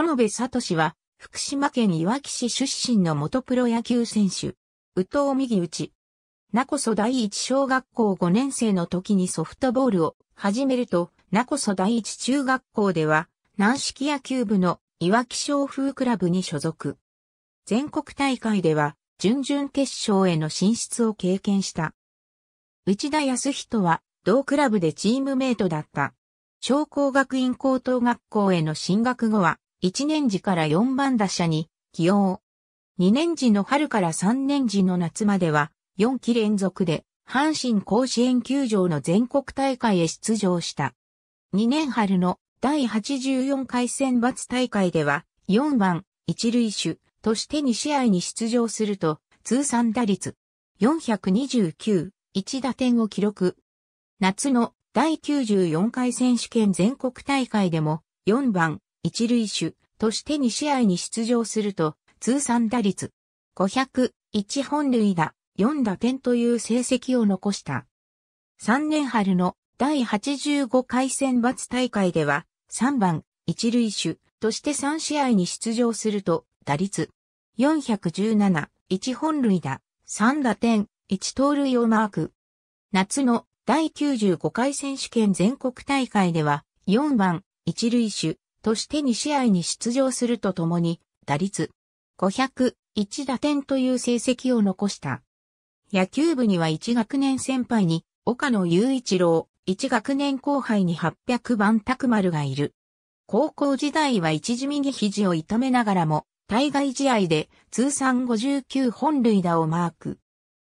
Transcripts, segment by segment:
園部聡は、福島県いわき市出身の元プロ野球選手。宇藤右ち。なこそ第一小学校5年生の時にソフトボールを始めると、なこそ第一中学校では、軟式野球部のいわき商風クラブに所属。全国大会では、準々決勝への進出を経験した。内田康人は、同クラブでチームメイトだった。商工学院高等学校への進学後は、1年時から4番打者に起用。2年時の春から3年時の夏までは4期連続で阪神甲子園球場の全国大会へ出場した。2年春の第84回選抜大会では4番一塁手として2試合に出場すると通算打率429、1打点を記録。夏の第94回選手権全国大会でも4番一塁手として2試合に出場すると、通算打率500、1本塁打、4打点という成績を残した。3年春の第85回選抜大会では、3番、一塁手として3試合に出場すると、打率417、1本塁打、3打点、1盗塁をマーク。夏の第95回選手権全国大会では、4番、一塁手として2試合に出場するとともに、打率501打点という成績を残した。野球部には1学年先輩に岡野雄一郎、1学年後輩に800番拓丸がいる。高校時代は一時右肘を痛めながらも、対外試合で通算59本塁打をマーク。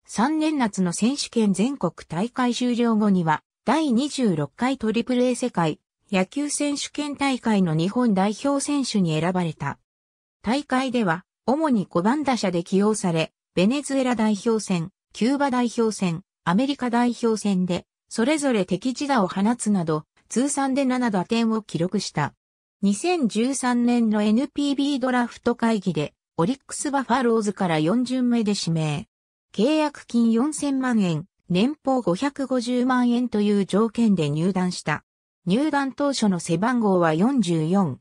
3年夏の選手権全国大会終了後には、第26回トリプル A 世界野球選手権大会の日本代表選手に選ばれた。大会では、主に5番打者で起用され、ベネズエラ代表戦、キューバ代表戦、アメリカ代表戦で、それぞれ敵地打を放つなど、通算で7打点を記録した。2013年の NPB ドラフト会議で、オリックスバファローズから4巡目で指名。契約金4000万円、年俸550万円という条件で入団した。入団当初の背番号は44。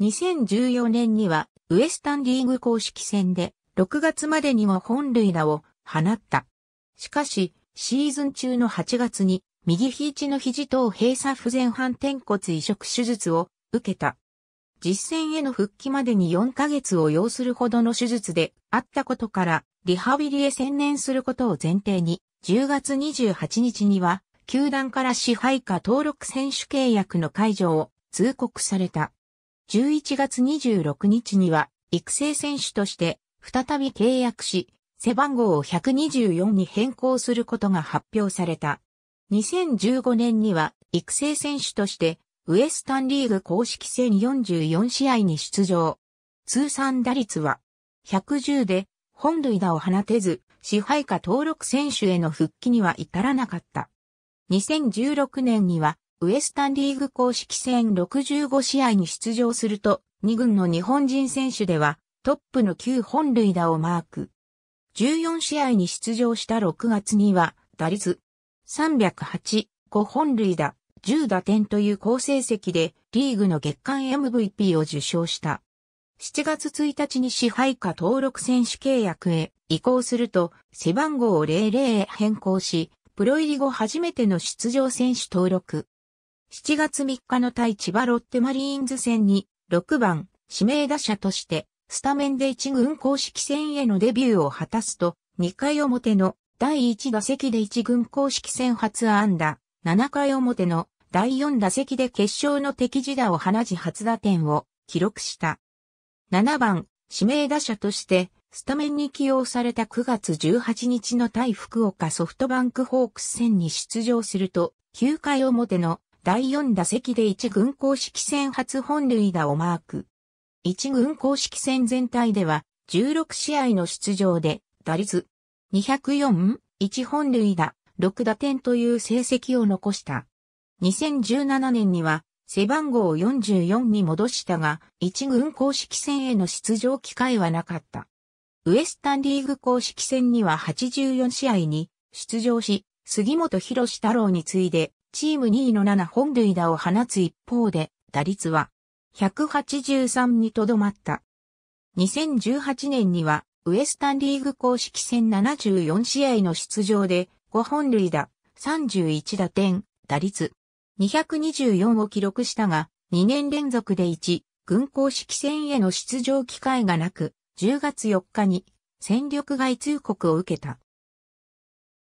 2014年にはウエスタンリーグ公式戦で6月までにも本塁打を放った。しかし、シーズン中の8月に右肘の肘等閉鎖不全反転骨移植手術を受けた。実戦への復帰までに4ヶ月を要するほどの手術であったことから、リハビリへ専念することを前提に、10月28日には球団から支配下登録選手契約の解除を通告された。11月26日には育成選手として再び契約し、背番号を124に変更することが発表された。2015年には育成選手としてウエスタンリーグ公式戦44試合に出場。通算打率は110で本塁打を放てず支配下登録選手への復帰には至らなかった。2016年には、ウエスタンリーグ公式戦65試合に出場すると、2軍の日本人選手では、トップの9本塁打をマーク。14試合に出場した6月には、打率308、5本塁打、10打点という好成績で、リーグの月間 MVP を受賞した。7月1日に支配下登録選手契約へ移行すると、背番号を00へ変更し、プロ入り後初めての出場選手登録。7月3日の対千葉ロッテマリーンズ戦に6番指名打者としてスタメンで1軍公式戦へのデビューを果たすと2回表の第1打席で1軍公式戦初安打、7回表の第4打席で決勝の敵地打を放ち初打点を記録した。7番指名打者としてスタメンに起用された9月18日の対福岡ソフトバンクホークス戦に出場すると、9回表の第4打席で1軍公式戦初本塁打をマーク。1軍公式戦全体では16試合の出場で打率204、1本塁打、6打点という成績を残した。2017年には背番号44に戻したが、1軍公式戦への出場機会はなかった。ウエスタンリーグ公式戦には84試合に出場し、杉本博士太郎に次いで、チーム2位の7本塁打を放つ一方で、打率は183にとどまった。2018年には、ウエスタンリーグ公式戦74試合の出場で、5本塁打、31打点、打率、224を記録したが、2年連続で1、軍公式戦への出場機会がなく、10月4日に戦力外通告を受けた。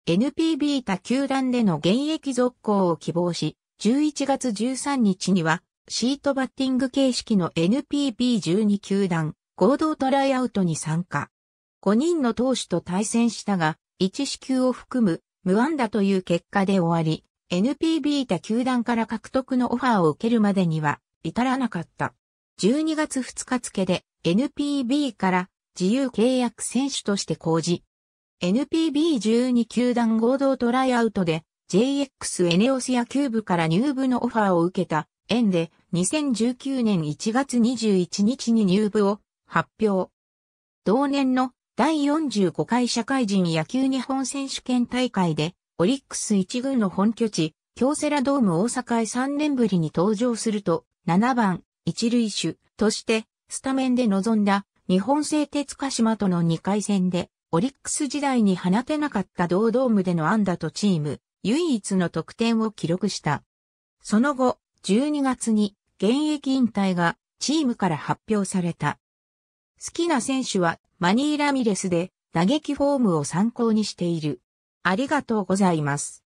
NPB 他球団での現役続行を希望し、11月13日にはシートバッティング形式の NPB12 球団合同トライアウトに参加。5人の投手と対戦したが、1支球を含む無安打という結果で終わり、NPB 他球団から獲得のオファーを受けるまでには至らなかった。12月2日付で NPB から自由契約選手として講じ、NPB12 球団合同トライアウトで JX エネオス野球部から入部のオファーを受けた縁で2019年1月21日に入部を発表。同年の第45回社会人野球日本選手権大会でオリックス1軍の本拠地、京セラドーム大阪へ3年ぶりに登場すると、7番、一塁手としてスタメンで臨んだ日本製鉄鹿島との2回戦で、オリックス時代に放てなかった同ドームでの安打とチーム、唯一の得点を記録した。その後、12月に現役引退がチームから発表された。好きな選手はマニー・ラミレスで打撃フォームを参考にしている。ありがとうございます。